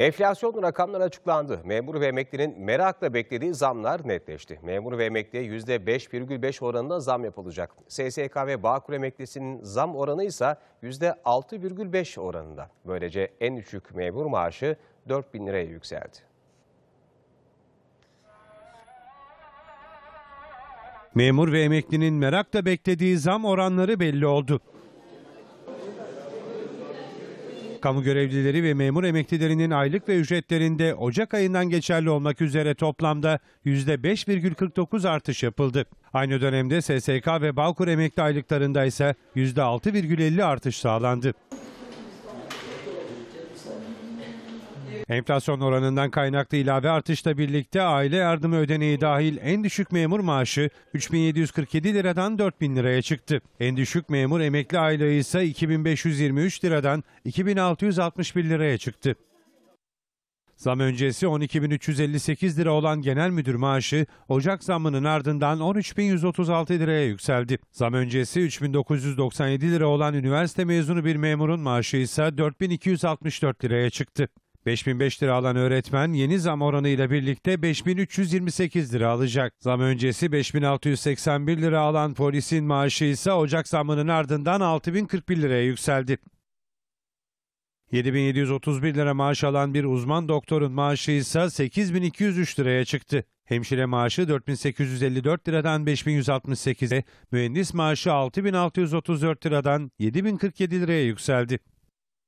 Enflasyon rakamları açıklandı. Memur ve emeklinin merakla beklediği zamlar netleşti. Memur ve emekliye %5,5 oranında zam yapılacak. SSK ve Bağkur emeklisinin zam oranı ise %6,5 oranında. Böylece en düşük memur maaşı 4 bin liraya yükseldi. Memur ve emeklinin merakla beklediği zam oranları belli oldu. Kamu görevlileri ve memur emeklilerinin aylık ve ücretlerinde Ocak ayından geçerli olmak üzere toplamda %5,49 artış yapıldı. Aynı dönemde SSK ve Bağkur emekli aylıklarında ise %6,50 artış sağlandı. Enflasyon oranından kaynaklı ilave artışla birlikte aile yardımı ödeneği dahil en düşük memur maaşı 3747 liradan 4000 liraya çıktı. En düşük memur emekli aylığı ise 2523 liradan 2661 liraya çıktı. Zam öncesi 12.358 lira olan genel müdür maaşı Ocak zamının ardından 13.136 liraya yükseldi. Zam öncesi 3.997 lira olan üniversite mezunu bir memurun maaşı ise 4.264 liraya çıktı. 5005 lira alan öğretmen yeni zam oranıyla birlikte 5328 lira alacak. Zam öncesi 5681 lira alan polisin maaşı ise Ocak zammının ardından 6041 liraya yükseldi. 7731 lira maaş alan bir uzman doktorun maaşı ise 8203 liraya çıktı. Hemşire maaşı 4854 liradan 5168'e, mühendis maaşı 6634 liradan 7047 liraya yükseldi.